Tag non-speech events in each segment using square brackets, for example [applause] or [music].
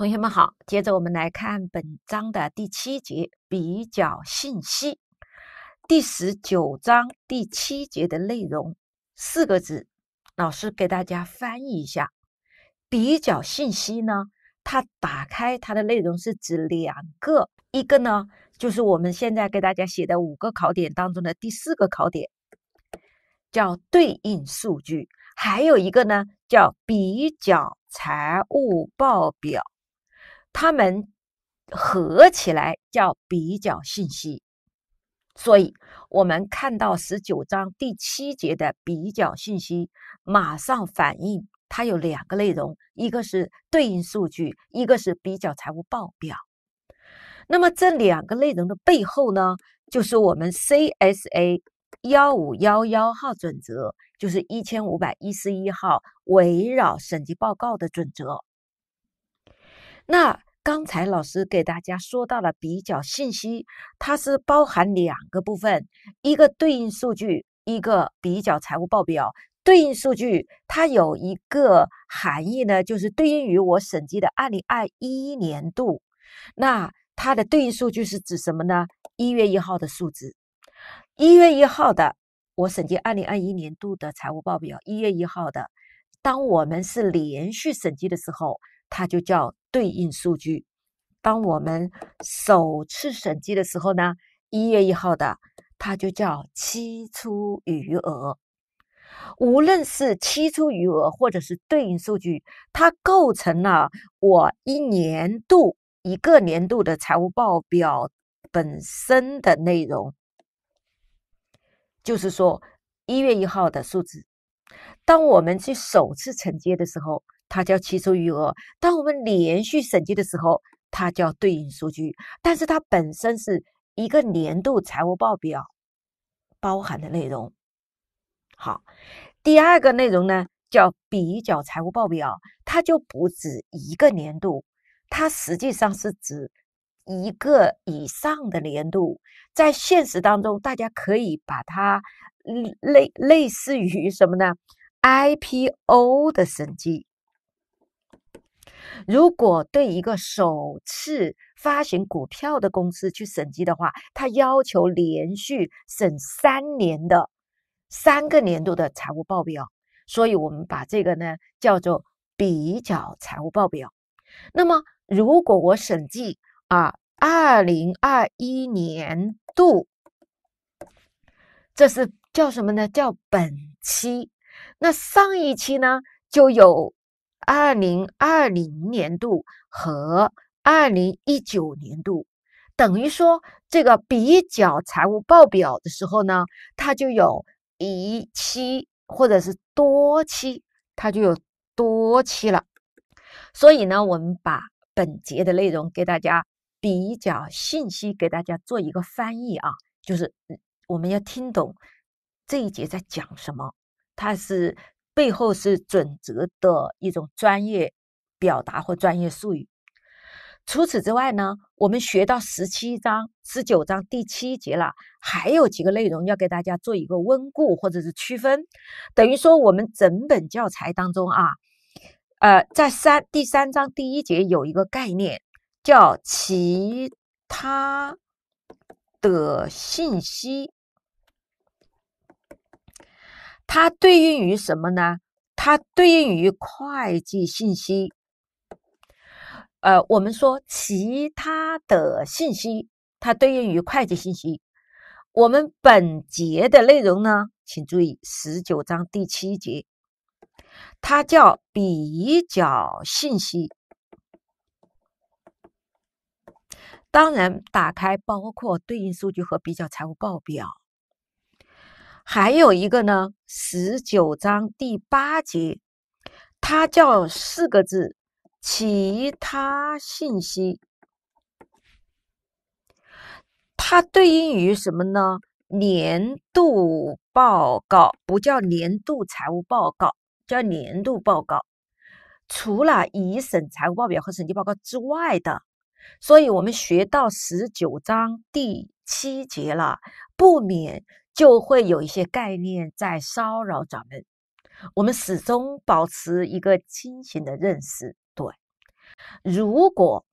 同学们好，接着我们来看本章的第七节比较信息，第十九章第七节的内容，四个字，老师给大家翻译一下。比较信息呢，它打开它的内容是指两个，一个呢就是我们现在给大家写的五个考点当中的第四个考点，叫对应数据，还有一个呢叫比较财务报表。它们合起来叫比较信息，所以我们看到十九章第七节的比较信息，马上反映它有两个内容，一个是对应数据，一个是比较财务报表。那么这两个内容的背后呢，就是我们 CSA 幺五幺幺号准则，就是一千五百一十一号围绕审计报告的准则。那刚才老师给大家说到了比较信息，它是包含两个部分，一个对应数据，一个比较财务报表。对应数据它有一个含义呢，就是对应于我审计的二零二一年度，那它的对应数据是指什么呢？一月一号的数字，一月一号的我审计二零二一年度的财务报表，一月一号的，当我们是连续审计的时候，它就叫。对应数据，当我们首次审计的时候呢，一月一号的它就叫期初余额。无论是期初余额或者是对应数据，它构成了我一年度一个年度的财务报表本身的内容。就是说，一月一号的数字，当我们去首次承接的时候。它叫期初余额。当我们连续审计的时候，它叫对应数据。但是它本身是一个年度财务报表包含的内容。好，第二个内容呢叫比较财务报表，它就不止一个年度，它实际上是指一个以上的年度。在现实当中，大家可以把它类类似于什么呢？IPO 的审计。如果对一个首次发行股票的公司去审计的话，他要求连续审三年的三个年度的财务报表，所以我们把这个呢叫做比较财务报表。那么，如果我审计啊，二零二一年度，这是叫什么呢？叫本期。那上一期呢就有。二零二零年度和二零一九年度，等于说这个比较财务报表的时候呢，它就有一期或者是多期，它就有多期了。所以呢，我们把本节的内容给大家比较信息，给大家做一个翻译啊，就是我们要听懂这一节在讲什么，它是。背后是准则的一种专业表达或专业术语。除此之外呢，我们学到十七章、十九章第七节了，还有几个内容要给大家做一个温故或者是区分。等于说，我们整本教材当中啊，呃，在三第三章第一节有一个概念叫其他的信息。它对应于什么呢？它对应于会计信息。呃，我们说其他的信息，它对应于会计信息。我们本节的内容呢，请注意十九章第七节，它叫比较信息。当然，打开包括对应数据和比较财务报表。还有一个呢，十九章第八节，它叫四个字，其他信息。它对应于什么呢？年度报告不叫年度财务报告，叫年度报告。除了以审财务报表和审计报告之外的，所以我们学到十九章第七节了，不免。就会有一些概念在骚扰咱们，我们始终保持一个清醒的认识。对，如果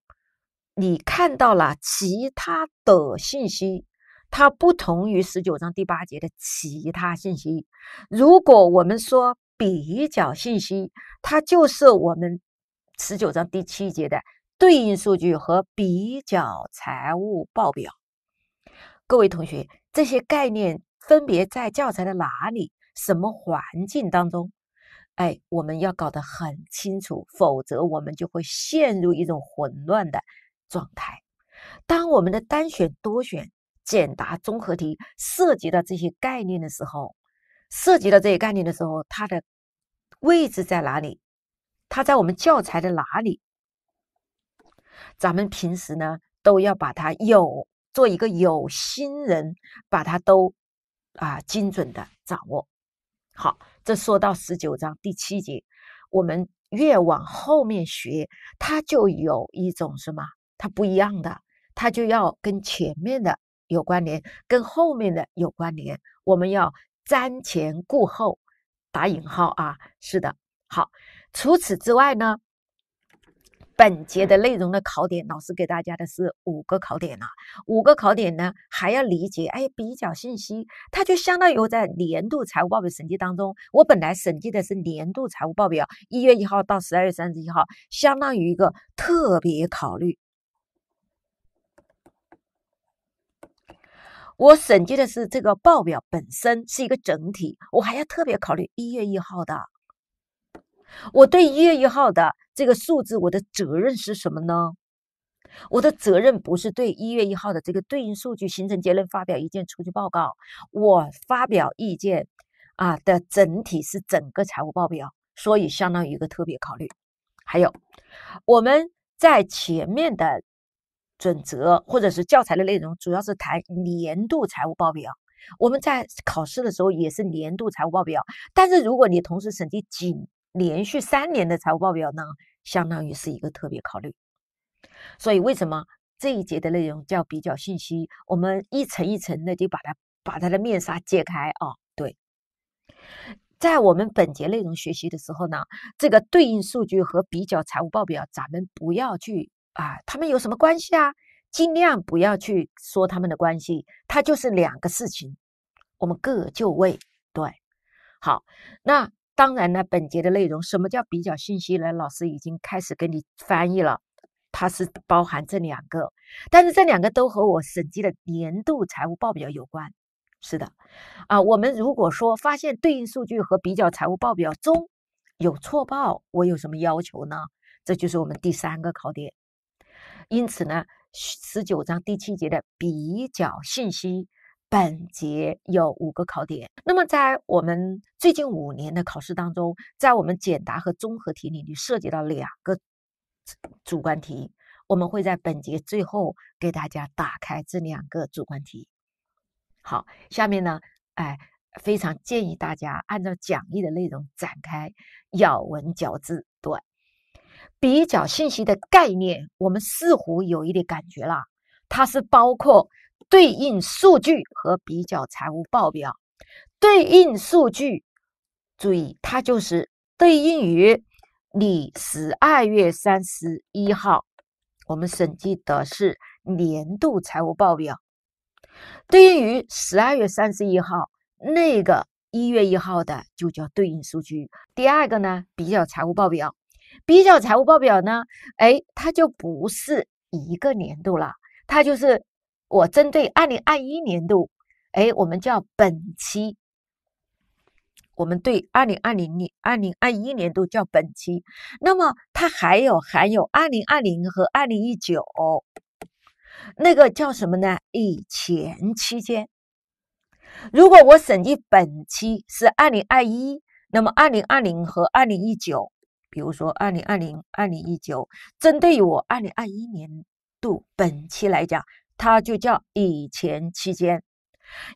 你看到了其他的信息，它不同于十九章第八节的其他信息。如果我们说比较信息，它就是我们十九章第七节的对应数据和比较财务报表。各位同学，这些概念。分别在教材的哪里？什么环境当中？哎，我们要搞得很清楚，否则我们就会陷入一种混乱的状态。当我们的单选、多选、简答、综合题涉及到这些概念的时候，涉及到这些概念的时候，它的位置在哪里？它在我们教材的哪里？咱们平时呢都要把它有做一个有心人，把它都。啊，精准的掌握。好，这说到十九章第七节，我们越往后面学，它就有一种什么？它不一样的，它就要跟前面的有关联，跟后面的有关联。我们要瞻前顾后，打引号啊。是的，好。除此之外呢？本节的内容的考点，老师给大家的是五个考点了。五个考点呢，还要理解，哎，比较信息，它就相当于我在年度财务报表审计当中，我本来审计的是年度财务报表，一月一号到十二月三十一号，相当于一个特别考虑。我审计的是这个报表本身是一个整体，我还要特别考虑一月一号的。我对一月一号的这个数字，我的责任是什么呢？我的责任不是对一月一号的这个对应数据形成结论、发表意见、出具报告。我发表意见啊的整体是整个财务报表，所以相当于一个特别考虑。还有，我们在前面的准则或者是教材的内容，主要是谈年度财务报表。我们在考试的时候也是年度财务报表。但是如果你同时审计仅连续三年的财务报表呢，相当于是一个特别考虑。所以为什么这一节的内容叫比较信息？我们一层一层的就把它把它的面纱揭开啊。对，在我们本节内容学习的时候呢，这个对应数据和比较财务报表，咱们不要去啊，他们有什么关系啊？尽量不要去说他们的关系，它就是两个事情，我们各就位。对，好，那。当然呢，本节的内容什么叫比较信息呢？老师已经开始给你翻译了，它是包含这两个，但是这两个都和我审计的年度财务报表有关。是的，啊，我们如果说发现对应数据和比较财务报表中有错报，我有什么要求呢？这就是我们第三个考点。因此呢，十九章第七节的比较信息。本节有五个考点。那么，在我们最近五年的考试当中，在我们简答和综合题里，你涉及到两个主观题，我们会在本节最后给大家打开这两个主观题。好，下面呢，哎，非常建议大家按照讲义的内容展开，咬文嚼字。对，比较信息的概念，我们似乎有一点感觉了，它是包括。对应数据和比较财务报表，对应数据，注意它就是对应于你十二月三十一号，我们审计的是年度财务报表，对应于十二月三十一号那个一月一号的就叫对应数据。第二个呢，比较财务报表，比较财务报表呢，哎，它就不是一个年度了，它就是。我针对二零二一年度，哎，我们叫本期。我们对二零二零年、二零二一年度叫本期。那么它还有含有二零二零和二零一九，那个叫什么呢？以前期间。如果我审计本期是二零二一，那么二零二零和二零一九，比如说二零二零、二零一九，针对于我二零二一年度本期来讲。它就叫以前期间，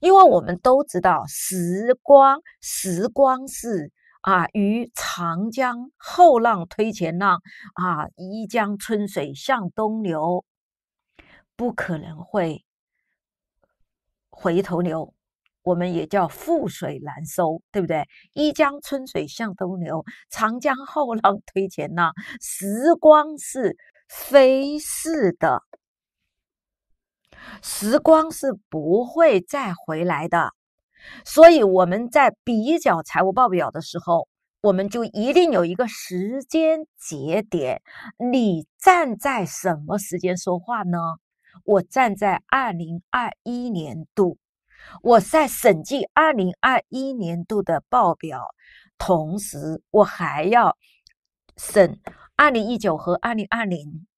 因为我们都知道时光，时光是啊，与长江后浪推前浪啊，一江春水向东流，不可能会回头流，我们也叫覆水难收，对不对？一江春水向东流，长江后浪推前浪，时光是飞逝的。时光是不会再回来的，所以我们在比较财务报表的时候，我们就一定有一个时间节点。你站在什么时间说话呢？我站在2021年度，我在审计2021年度的报表，同时我还要审2019和2020。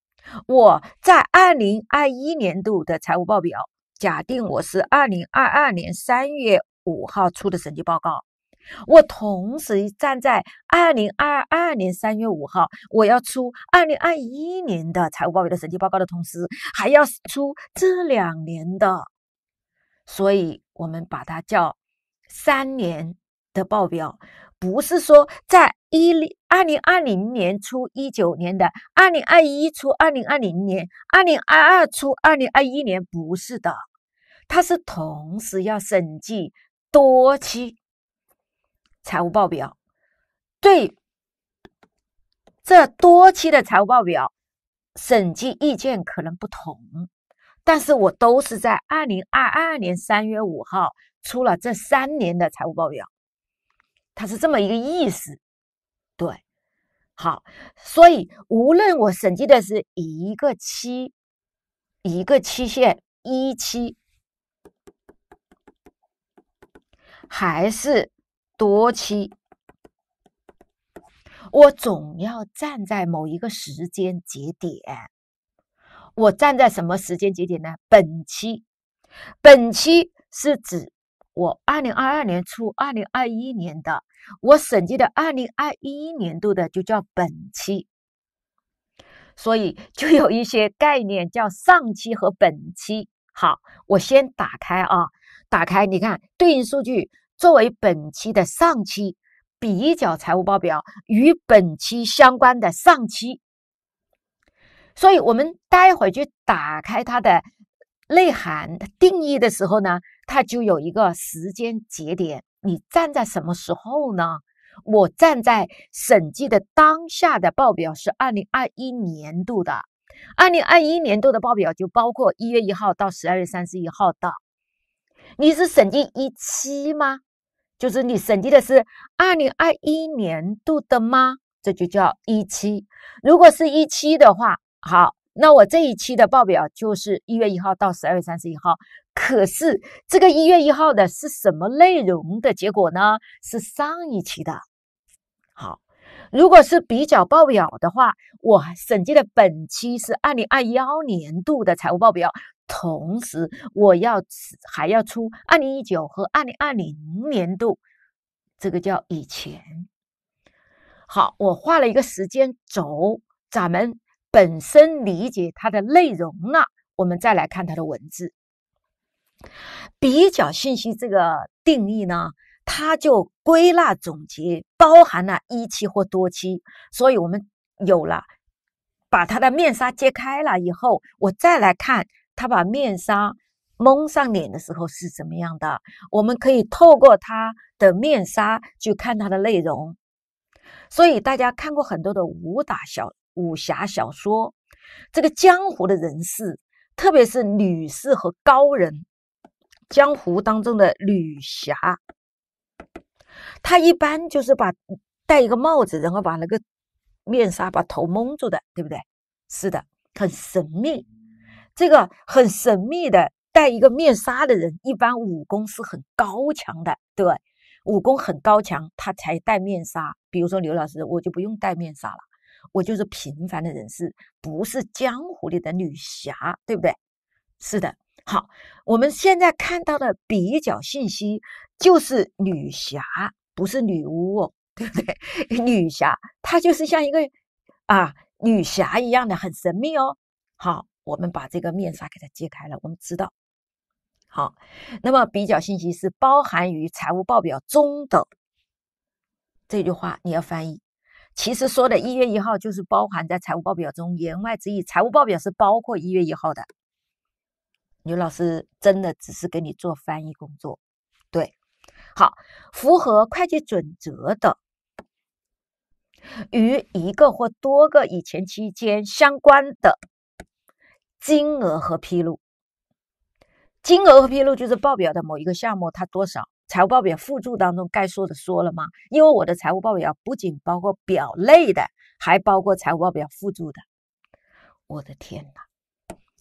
我在二零二一年度的财务报表，假定我是二零二二年三月五号出的审计报告，我同时站在二零二二年三月五号，我要出二零二一年的财务报表的审计报告的同时，还要出这两年的，所以我们把它叫三年的报表。不是说在一零二零二零年初一九年的二零二一初二零二零年二零二二初二零二一年不是的，他是同时要审计多期财务报表，对这多期的财务报表，审计意见可能不同，但是我都是在二零二二年三月五号出了这三年的财务报表。它是这么一个意思，对，好，所以无论我审计的是一个期、一个期限一期，还是多期，我总要站在某一个时间节点。我站在什么时间节点呢？本期，本期是指。我二零二二年初，二零二一年的我审计的二零二一年度的就叫本期，所以就有一些概念叫上期和本期。好，我先打开啊，打开你看对应数据作为本期的上期比较财务报表与本期相关的上期，所以我们待会去打开它的内涵定义的时候呢。它就有一个时间节点，你站在什么时候呢？我站在审计的当下的报表是二零二一年度的，二零二一年度的报表就包括一月一号到十二月三十一号的。你是审计一期吗？就是你审计的是二零二一年度的吗？这就叫一期。如果是一期的话，好。那我这一期的报表就是一月一号到十二月三十一号，可是这个一月一号的是什么内容的结果呢？是上一期的。好，如果是比较报表的话，我审计的本期是二零二幺年度的财务报表，同时我要还要出二零一九和二零二零年度，这个叫以前。好，我画了一个时间轴，咱们。本身理解它的内容了，我们再来看它的文字。比较信息这个定义呢，它就归纳总结，包含了一期或多期，所以我们有了把它的面纱揭开了以后，我再来看它把面纱蒙上脸的时候是怎么样的。我们可以透过它的面纱去看它的内容。所以大家看过很多的武打小。武侠小说，这个江湖的人士，特别是女士和高人，江湖当中的女侠，她一般就是把戴一个帽子，然后把那个面纱把头蒙住的，对不对？是的，很神秘。这个很神秘的戴一个面纱的人，一般武功是很高强的，对武功很高强，他才戴面纱。比如说刘老师，我就不用戴面纱了。我就是平凡的人士，不是江湖里的女侠，对不对？是的，好，我们现在看到的比较信息就是女侠，不是女巫，哦，对不对？[laughs] 女侠，她就是像一个啊女侠一样的，很神秘哦。好，我们把这个面纱给它揭开了，我们知道。好，那么比较信息是包含于财务报表中的这句话你要翻译。其实说的一月一号就是包含在财务报表中，言外之意，财务报表是包括一月一号的。刘老师真的只是给你做翻译工作，对，好，符合会计准则的与一个或多个以前期间相关的金额和披露，金额和披露就是报表的某一个项目，它多少。财务报表附注当中该说的说了吗？因为我的财务报表不仅包括表内的，还包括财务报表附注的。我的天哪，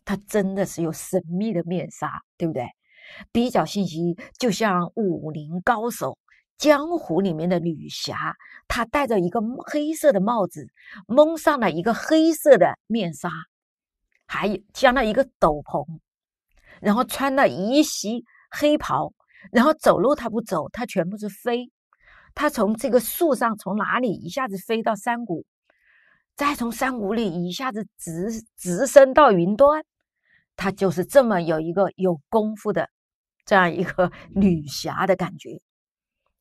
他真的是有神秘的面纱，对不对？比较信息就像武林高手、江湖里面的女侠，她戴着一个黑色的帽子，蒙上了一个黑色的面纱，还加了一个斗篷，然后穿了一袭黑袍。然后走路，它不走，它全部是飞。它从这个树上，从哪里一下子飞到山谷，再从山谷里一下子直直升到云端。它就是这么有一个有功夫的这样一个女侠的感觉。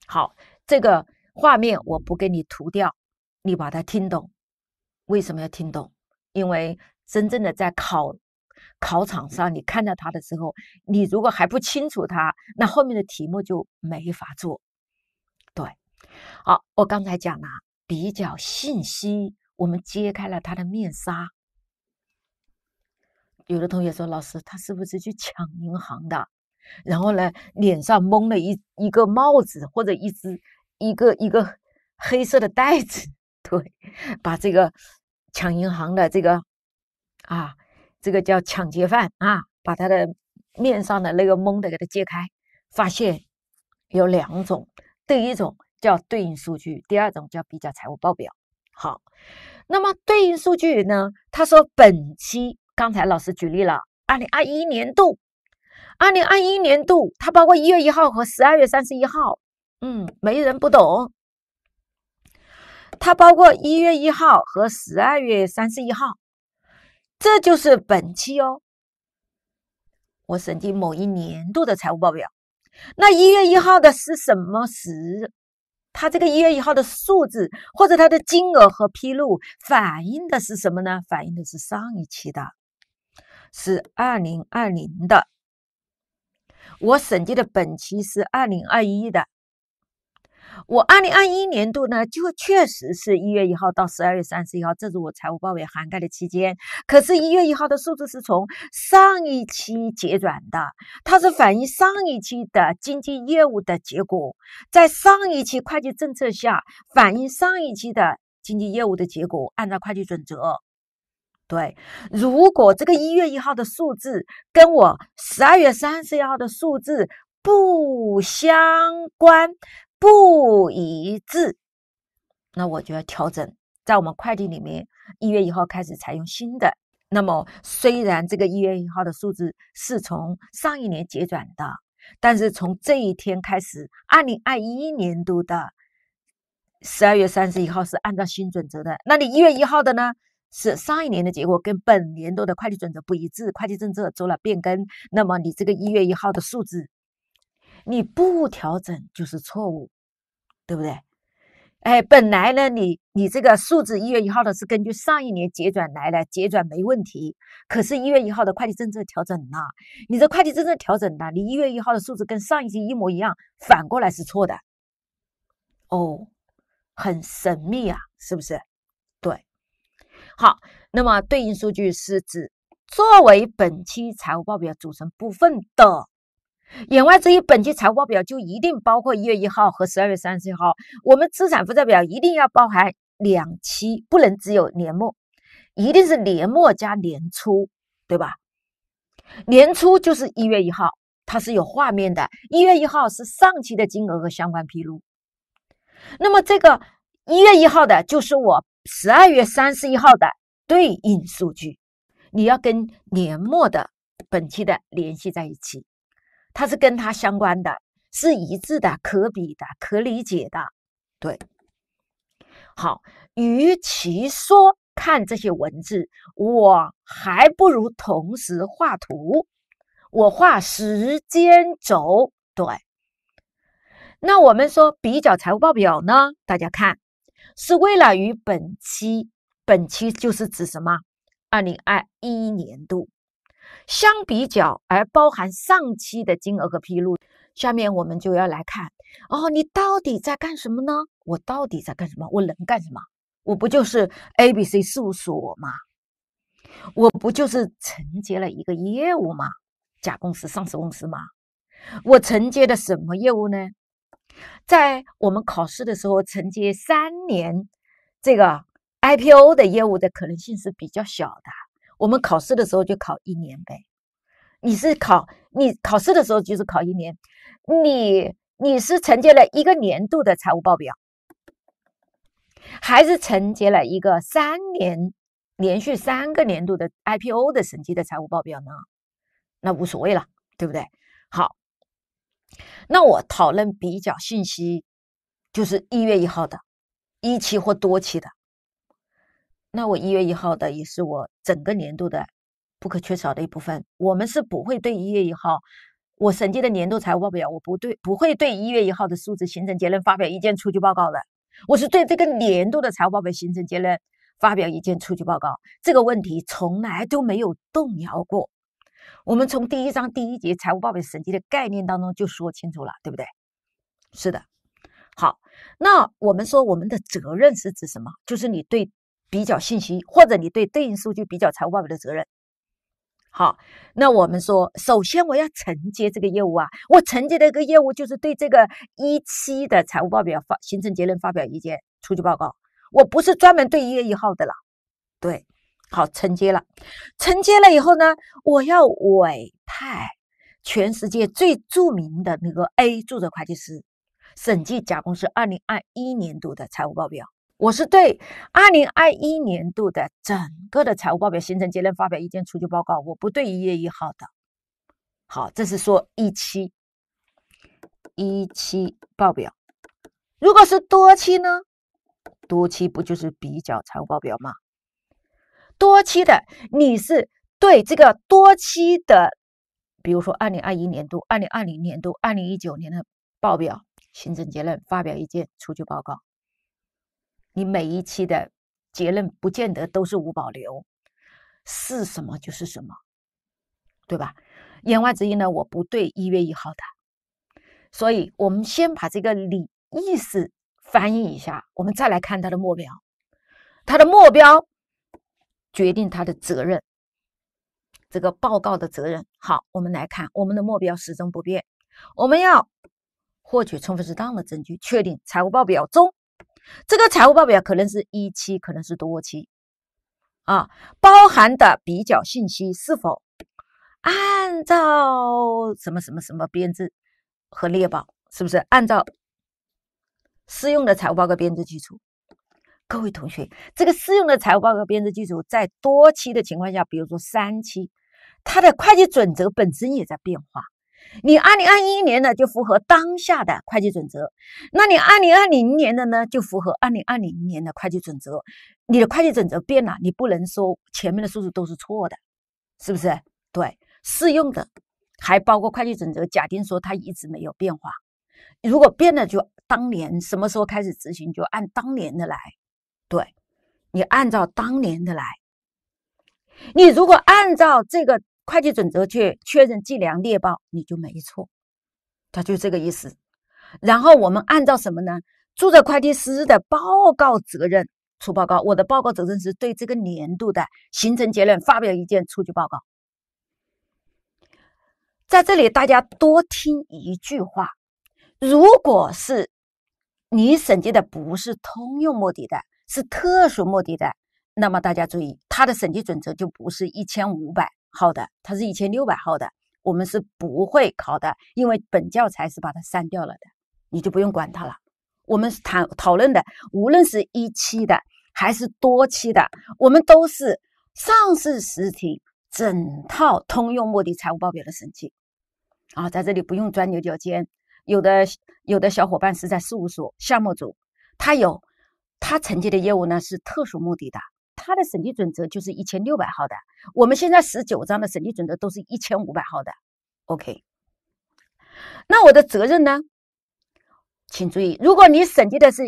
好，这个画面我不给你涂掉，你把它听懂。为什么要听懂？因为真正的在考。考场上，你看到他的时候，你如果还不清楚他，那后面的题目就没法做。对，好，我刚才讲了比较信息，我们揭开了他的面纱。有的同学说，老师，他是不是去抢银行的？然后呢，脸上蒙了一一个帽子或者一只一个一个黑色的袋子。[laughs] 对，把这个抢银行的这个啊。这个叫抢劫犯啊，把他的面上的那个蒙的给他揭开，发现有两种，第一种叫对应数据，第二种叫比较财务报表。好，那么对应数据呢？他说本期刚才老师举例了，二零二一年度，二零二一年度，它包括一月一号和十二月三十一号，嗯，没人不懂，它包括一月一号和十二月三十一号。这就是本期哦，我审计某一年度的财务报表，那一月一号的是什么时？它这个一月一号的数字或者它的金额和披露反映的是什么呢？反映的是上一期的，是二零二零的，我审计的本期是二零二一的。我二零二一年度呢，就确实是一月一号到十二月三十一号，这是我财务报表涵盖的期间。可是，一月一号的数字是从上一期结转的，它是反映上一期的经济业务的结果，在上一期会计政策下反映上一期的经济业务的结果。按照会计准则，对，如果这个一月一号的数字跟我十二月三十一号的数字不相关。不一致，那我就要调整。在我们快递里面，一月一号开始采用新的。那么，虽然这个一月一号的数字是从上一年结转的，但是从这一天开始，二零二一年度的十二月三十一号是按照新准则的。那你一月一号的呢？是上一年的结果跟本年度的会计准则不一致，会计政策做了变更，那么你这个一月一号的数字。你不调整就是错误，对不对？哎，本来呢，你你这个数字一月一号的，是根据上一年结转来的，结转没问题。可是，一月一号的会计政策调整了，你这会计政策调整了，你一月一号的数字跟上一期一模一样，反过来是错的。哦，很神秘啊，是不是？对，好，那么对应数据是指作为本期财务报表组成部分的。言外之意，本期财务报表就一定包括一月一号和十二月三十一号。我们资产负债表一定要包含两期，不能只有年末，一定是年末加年初，对吧？年初就是一月一号，它是有画面的。一月一号是上期的金额和相关披露。那么这个一月一号的，就是我十二月三十一号的对应数据，你要跟年末的本期的联系在一起。它是跟它相关的，是一致的、可比的、可理解的。对，好，与其说看这些文字，我还不如同时画图。我画时间轴，对。那我们说比较财务报表呢？大家看，是为了与本期，本期就是指什么？二零二一年度。相比较而包含上期的金额和披露，下面我们就要来看哦，你到底在干什么呢？我到底在干什么？我能干什么？我不就是 A B C 事务所吗？我不就是承接了一个业务吗？甲公司上市公司吗？我承接的什么业务呢？在我们考试的时候，承接三年这个 I P O 的业务的可能性是比较小的。我们考试的时候就考一年呗，你是考你考试的时候就是考一年，你你是承接了一个年度的财务报表，还是承接了一个三年连续三个年度的 IPO 的审计的财务报表呢？那无所谓了，对不对？好，那我讨论比较信息就是一月一号的一期或多期的。那我一月一号的也是我整个年度的不可缺少的一部分。我们是不会对一月一号我审计的年度财务报表，我不对不会对一月一号的数字形成结论、发表意见、出具报告的。我是对这个年度的财务报表形成结论、发表意见、出具报告。这个问题从来都没有动摇过。我们从第一章第一节财务报表审计的概念当中就说清楚了，对不对？是的。好，那我们说我们的责任是指什么？就是你对。比较信息，或者你对对应数据比较财务报表的责任。好，那我们说，首先我要承接这个业务啊，我承接的一个业务就是对这个一期的财务报表发形成结论、发表意见、出具报告。我不是专门对一月一号的了，对，好承接了。承接了以后呢，我要委派全世界最著名的那个 A 注册会计师审计甲公司二零二一年度的财务报表。我是对二零二一年度的整个的财务报表形成结论、发表意见、出具报告。我不对一月一号的。好，这是说一期一期报表。如果是多期呢？多期不就是比较财务报表吗？多期的你是对这个多期的，比如说二零二一年度、二零二零年度、二零一九年的报表形成结论、发表意见、出具报告。你每一期的结论不见得都是无保留，是什么就是什么，对吧？言外之意呢，我不对一月一号的。所以我们先把这个理意思翻译一下，我们再来看他的目标。他的目标决定他的责任，这个报告的责任。好，我们来看，我们的目标始终不变，我们要获取充分适当的证据，确定财务报表中。这个财务报表可能是一期，可能是多期，啊，包含的比较信息是否按照什么什么什么编制和列报，是不是按照适用的财务报告编制基础？各位同学，这个适用的财务报告编制基础在多期的情况下，比如说三期，它的会计准则本身也在变化。你二零二一年的就符合当下的会计准则，那你二零二零年的呢就符合二零二零年的会计准则。你的会计准则变了，你不能说前面的数字都是错的，是不是？对，适用的还包括会计准则。假定说它一直没有变化，如果变了，就当年什么时候开始执行就按当年的来。对，你按照当年的来。你如果按照这个。会计准则去确认计量列报，你就没错，他就这个意思。然后我们按照什么呢？注册会计师的报告责任出报告，我的报告责任是对这个年度的形成结论发表意见，出具报告。在这里，大家多听一句话：如果是你审计的不是通用目的的，是特殊目的的，那么大家注意，它的审计准则就不是一千五百。号的，它是一千六百号的，我们是不会考的，因为本教材是把它删掉了的，你就不用管它了。我们是谈讨论的，无论是一期的还是多期的，我们都是上市实体整套通用目的财务报表的审计。啊，在这里不用钻牛角尖。有的有的小伙伴是在事务所项目组，他有他承接的业务呢是特殊目的的。他的审计准则就是一千六百号的，我们现在十九章的审计准则都是一千五百号的。OK，那我的责任呢？请注意，如果你审计的是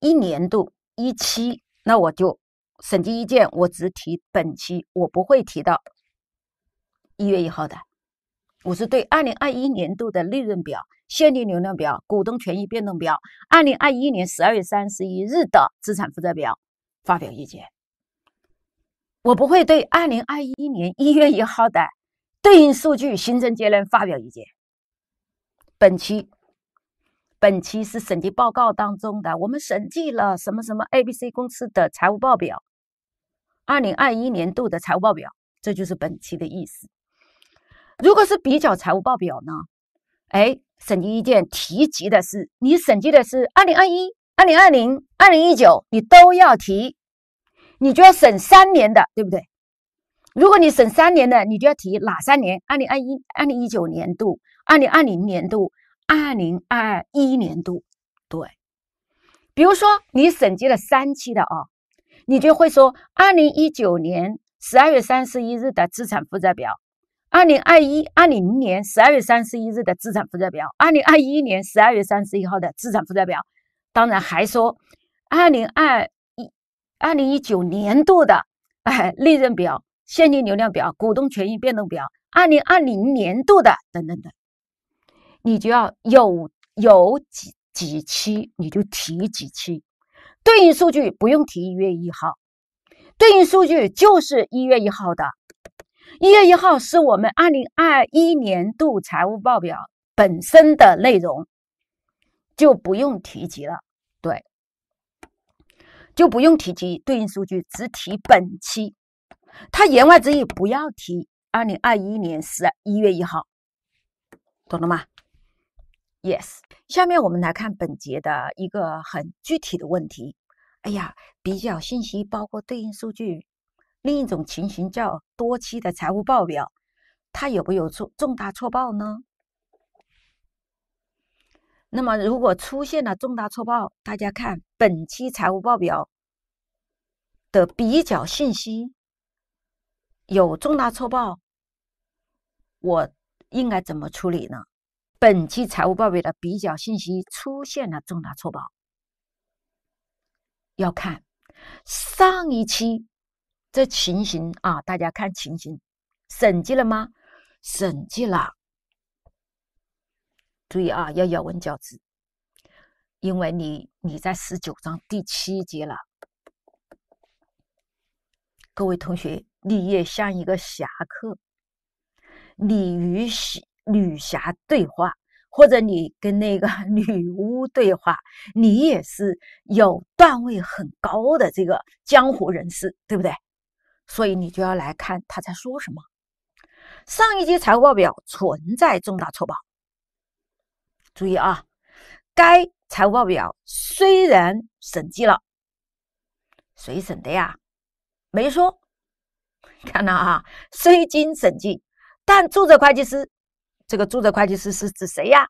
一年度一期，那我就审计意见我只提本期，我不会提到一月一号的。我是对二零二一年度的利润表、现金流量表、股东权益变动表、二零二一年十二月三十一日的资产负债表发表意见。我不会对二零二一年一月一号的对应数据形成结论发表意见。本期，本期是审计报告当中的，我们审计了什么什么 A B C 公司的财务报表，二零二一年度的财务报表，这就是本期的意思。如果是比较财务报表呢？哎，审计意见提及的是你审计的是二零二一、二零二零、二零一九，你都要提。你就要审三年的，对不对？如果你审三年的，你就要提哪三年？二零二一、二零一九年度、二零二零年度、二零二二一年度。对，比如说你审计了三期的啊，你就会说二零一九年十二月三十一日的资产负债表，二零二一、二零年十二月三十一日的资产负债表，二零二一年十二月三十一号的资产负债表。当然还说二零二。二零一九年度的 [laughs] 哎，利润表、现金流量表、股东权益变动表，二零二零年度的等等等，你就要有有几几期你就提几期，对应数据不用提一月一号，对应数据就是一月一号的，一月一号是我们二零二一年度财务报表本身的内容，就不用提及了。就不用提及对应数据，只提本期。他言外之意不要提二零二一年十一月一号，懂了吗？Yes，下面我们来看本节的一个很具体的问题。哎呀，比较信息包括对应数据。另一种情形叫多期的财务报表，它有没有错重大错报呢？那么，如果出现了重大错报，大家看本期财务报表的比较信息有重大错报，我应该怎么处理呢？本期财务报表的比较信息出现了重大错报，要看上一期这情形啊，大家看情形，审计了吗？审计了。注意啊，要咬文嚼字，因为你你在十九章第七节了。各位同学，你也像一个侠客，你与女侠对话，或者你跟那个 [laughs] 女巫对话，你也是有段位很高的这个江湖人士，对不对？所以你就要来看他在说什么。上一节财务报表存在重大错报。注意啊，该财务报表虽然审计了，谁审的呀？没说。[laughs] 看到啊，虽经审计，但注册会计师，这个注册会计师是指谁呀？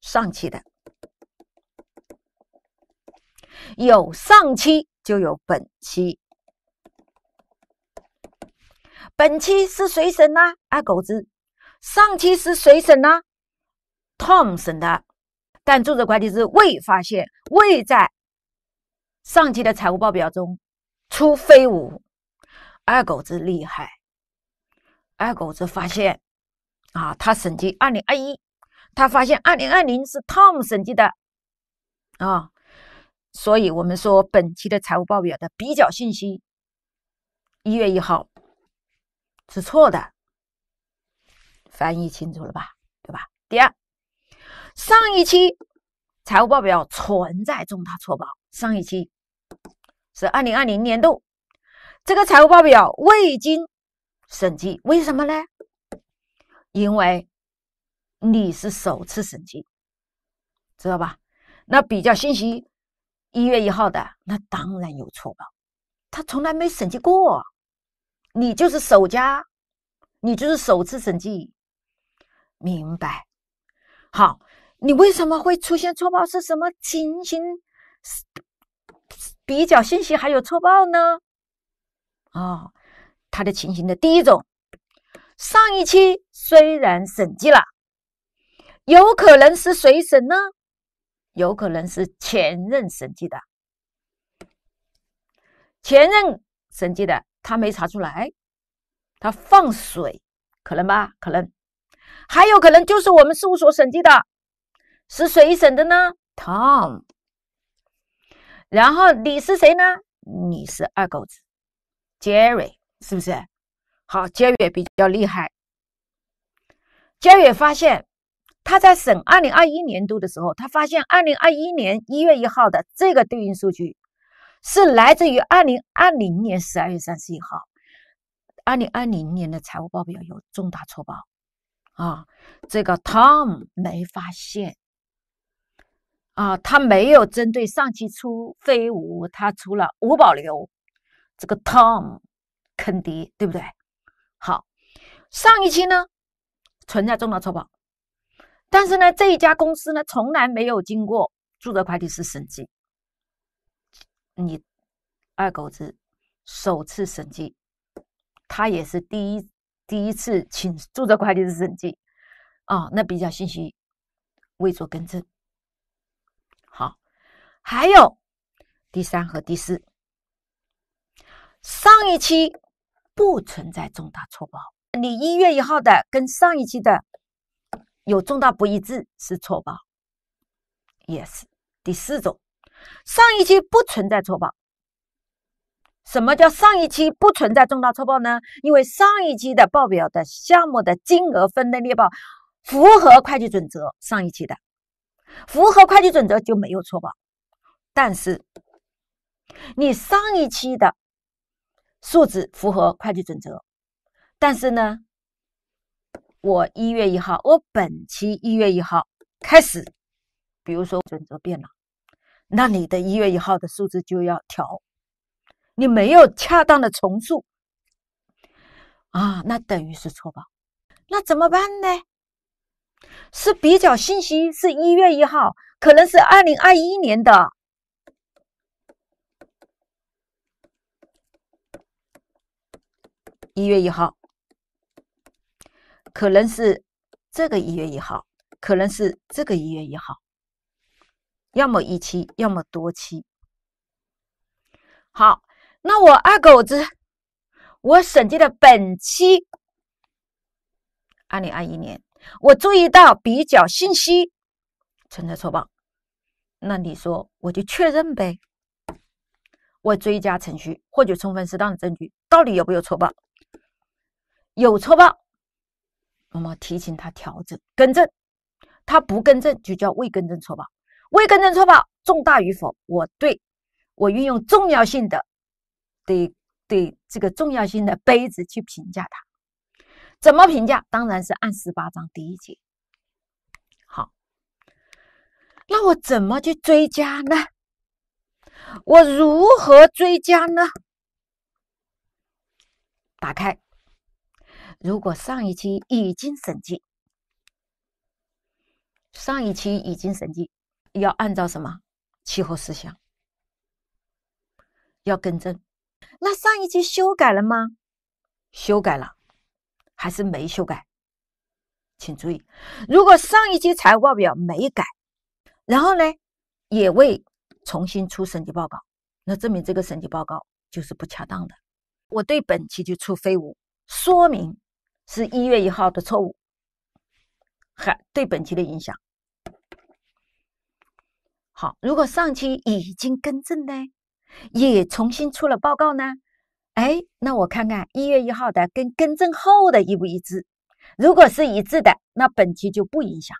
上期的，有上期就有本期，本期是谁审呢？二狗子，上期是谁审呢？Tom 审的，但注册会计师未发现，未在上期的财务报表中出非舞。二狗子厉害，二狗子发现啊，他审计二零二一，他发现二零二零是 Tom 审计的啊，所以我们说本期的财务报表的比较信息一月一号是错的，翻译清楚了吧，对吧？第二。上一期财务报表存在重大错报，上一期是二零二零年度，这个财务报表未经审计，为什么呢？因为你是首次审计，知道吧？那比较信息一月一号的，那当然有错报，他从来没审计过，你就是首家，你就是首次审计，明白？好。你为什么会出现错报？是什么情形比较信息还有错报呢？啊，它的情形的第一种，上一期虽然审计了，有可能是谁审呢？有可能是前任审计的，前任审计的他没查出来，他放水可能吧？可能，还有可能就是我们事务所审计的。是谁审的呢？Tom，然后你是谁呢？你是二狗子，Jerry，是不是？好，Jerry 比较厉害。Jerry 发现他在审二零二一年度的时候，他发现二零二一年一月一号的这个对应数据是来自于二零二零年十二月三十一号，二零二零年的财务报表有重大错报，啊，这个 Tom 没发现。啊，他没有针对上期出飞舞，他出了无保留，这个 Tom，坑爹，对不对？好，上一期呢存在重大错报，但是呢，这一家公司呢从来没有经过注册会计师审计，你二狗子首次审计，他也是第一第一次请注册会计师审计，啊，那比较信息未做更正。还有第三和第四，上一期不存在重大错报。你一月一号的跟上一期的有重大不一致是错报，也是第四种。上一期不存在错报。什么叫上一期不存在重大错报呢？因为上一期的报表的项目的金额分类列报符合会计准则，上一期的符合会计准则就没有错报。但是，你上一期的数字符合会计准则，但是呢，我一月一号，我本期一月一号开始，比如说准则变了，那你的一月一号的数字就要调，你没有恰当的重述啊，那等于是错报，那怎么办呢？是比较信息是一月一号，可能是二零二一年的。一月一号，可能是这个一月一号，可能是这个一月一号，要么一期，要么多期。好，那我二狗子，我审计的本期，二零二一年，我注意到比较信息存在错报，那你说我就确认呗，我追加程序获取充分适当的证据，到底有没有错报？有错报，那么提醒他调整更正，他不更正就叫未更正错报。未更正错报重大与否，我对我运用重要性的对对这个重要性的杯子去评价它，怎么评价？当然是按十八章第一节。好，那我怎么去追加呢？我如何追加呢？打开。如果上一期已经审计，上一期已经审计，要按照什么？期候事项要更正。那上一期修改了吗？修改了，还是没修改？请注意，如果上一期财务报表没改，然后呢，也未重新出审计报告，那证明这个审计报告就是不恰当的。我对本期就出非物说明。是一月一号的错误，还对本期的影响？好，如果上期已经更正呢，也重新出了报告呢？哎，那我看看一月一号的跟更正后的一不一致，如果是一致的，那本期就不影响。